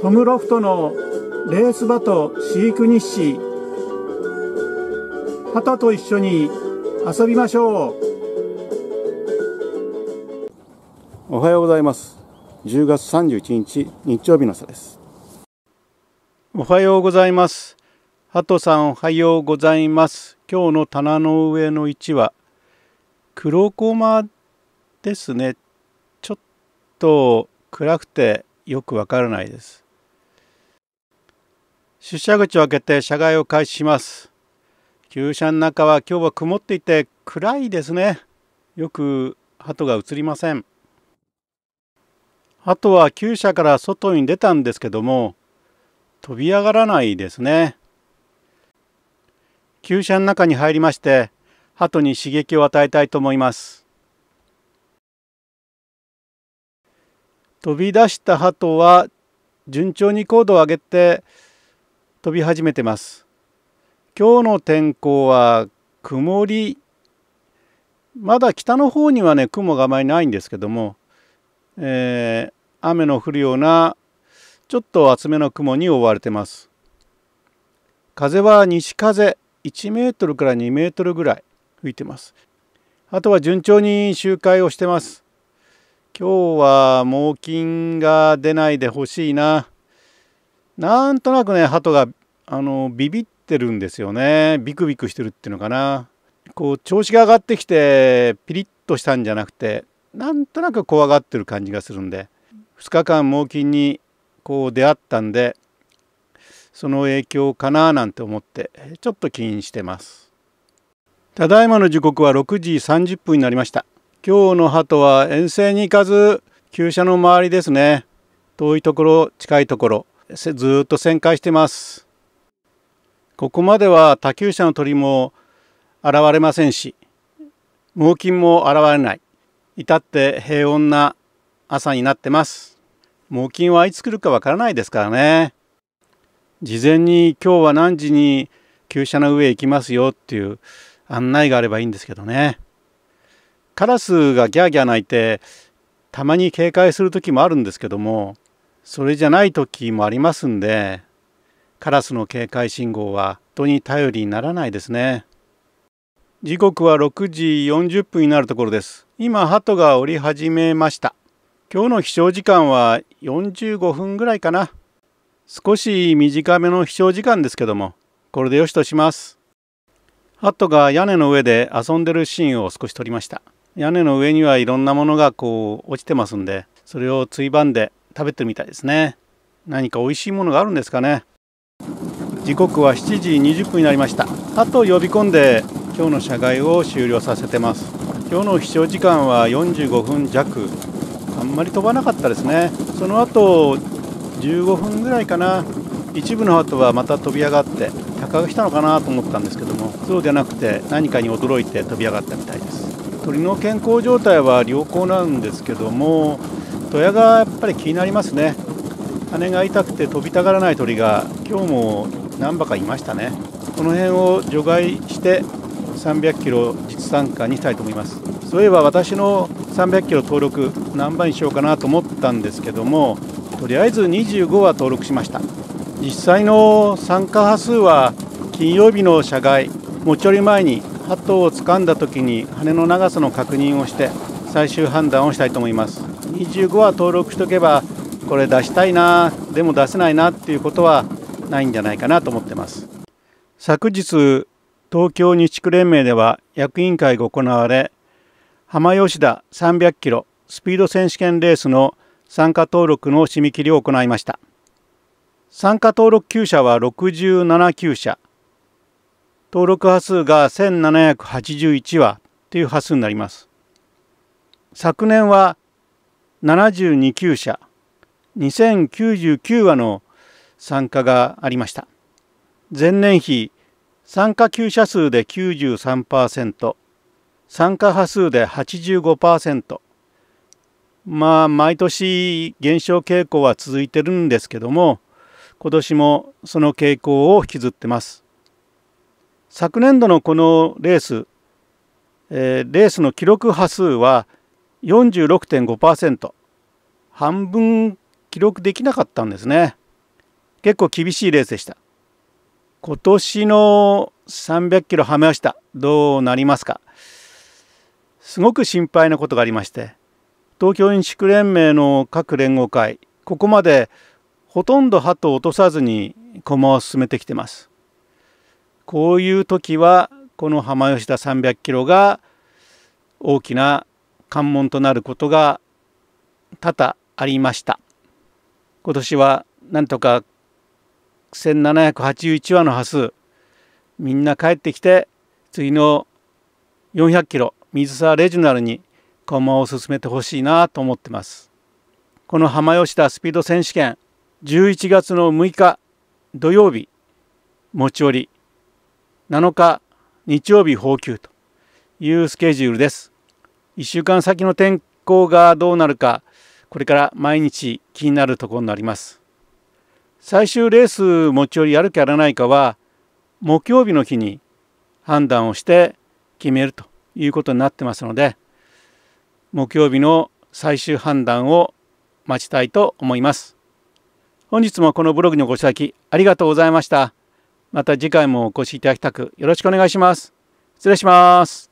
トムロフトのレース場と飼育日誌旗と一緒に遊びましょうおはようございます10月31日日曜日の朝ですおはようございます鳩さんおはようございます今日の棚の上の位置は黒ごまですねちょっと暗くてよくわからないです出社口を開けて車外を開始します旧車の中は今日は曇っていて暗いですねよく鳩が映りません鳩は旧車から外に出たんですけども飛び上がらないですね旧車の中に入りまして鳩に刺激を与えたいと思います飛び出した鳩は順調に高度を上げて飛び始めてます。今日の天候は曇りまだ北の方にはね雲があまりないんですけども、えー、雨の降るようなちょっと厚めの雲に覆われてます。風は西風1メートルから2メートルぐらい吹いてます。あとは順調に周回をしてます。今日は猛禽が出ないでほしいな。なんとなくね鳩があのビビってるんですよねビクビクしてるっていうのかなこう調子が上がってきてピリッとしたんじゃなくてなんとなく怖がってる感じがするんで2日間猛禽にこう出会ったんでその影響かななんて思ってちょっと気にしてますただいまの時刻は6時30分になりました今日の鳩は遠征に行かず旧車の周りですね遠いところ近いところずっと旋回してますここまでは多球者の鳥も現れませんし猛禽も現れない至って平穏な朝になってます猛禽はいつ来るかわからないですからね事前に今日は何時に厩舎の上へ行きますよっていう案内があればいいんですけどねカラスがギャーギャー鳴いてたまに警戒する時もあるんですけどもそれじゃない時もありますんでカラスの警戒信号は人に頼りにならないですね時刻は6時40分になるところです今鳩が降り始めました今日の飛翔時間は45分ぐらいかな少し短めの飛翔時間ですけどもこれでよしとします鳩が屋根の上で遊んでるシーンを少し撮りました屋根の上にはいろんなものがこう落ちてますんでそれをついばんで食べてるみたいですね何か美味しいものがあるんですかね時刻は7時20分になりましたあと呼び込んで今日の社外を終了させてます今日の飛翔時間は45分弱あんまり飛ばなかったですねその後15分ぐらいかな一部の後はまた飛び上がって高が来たのかなと思ったんですけどもそうじゃなくて何かに驚いて飛び上がったみたいです鳥の健康状態は良好なんですけどもドヤがやっぱり気になりますね羽が痛くて飛びたがらない鳥が今日も何羽かいましたねこの辺を除外して300キロ実参加にしたいと思いますそういえば私の300キロ登録何番にしようかなと思ったんですけどもとりあえず25は登録しました実際の参加波数は金曜日の社外持ち寄り前に鳩を掴んだ時に羽の長さの確認をして最終判断をしたいと思います25は登録しておけばこれ出したいなでも出せないなっていうことはないんじゃないかなと思ってます昨日東京西区連盟では役員会が行われ浜吉田300キロスピード選手権レースの参加登録の締め切りを行いました参加登録厩者は67厩社。登録波数が1781話という波数になります昨年は72級社2099話の参加がありました。前年比参加級社数で93%、参加波数で85%。まあ、毎年減少傾向は続いてるんですけども、今年もその傾向を引きずってます。昨年度のこのレース、えー、レースの記録波数は46.5%半分記録できなかったんですね結構厳しいレースでした今年の300キロはめましたどうなりますかすごく心配なことがありまして東京飲食連盟の各連合会ここまでほとんど鳩を落とさずに駒を進めてきてますこういう時はこの浜吉田300キロが大きな関門となることが多々ありました今年はなんとか1781話のハ数みんな帰ってきて次の400キロ水沢レジュナルに駒を進めてほしいなと思ってますこの浜吉田スピード選手権11月の6日土曜日持ち寄り7日日曜日放給というスケジュールです1週間先の天候がどうなるかこれから毎日気になるところになります最終レース持ち寄りやるかやらないかは木曜日の日に判断をして決めるということになってますので木曜日の最終判断を待ちたいと思います本日もこのブログにご視聴ありがとうございましたまた次回もお越しいただきたくよろしくお願いします失礼します